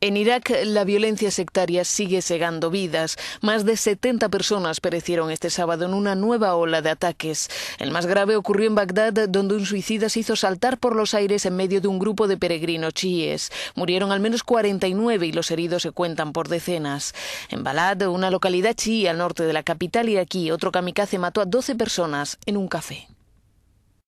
En Irak la violencia sectaria sigue cegando vidas. Más de 70 personas perecieron este sábado en una nueva ola de ataques. El más grave ocurrió en Bagdad, donde un suicida se hizo saltar por los aires en medio de un grupo de peregrinos chiíes. Murieron al menos 49 y los heridos se cuentan por decenas. En Balad, una localidad chií al norte de la capital iraquí, otro kamikaze mató a 12 personas en un café.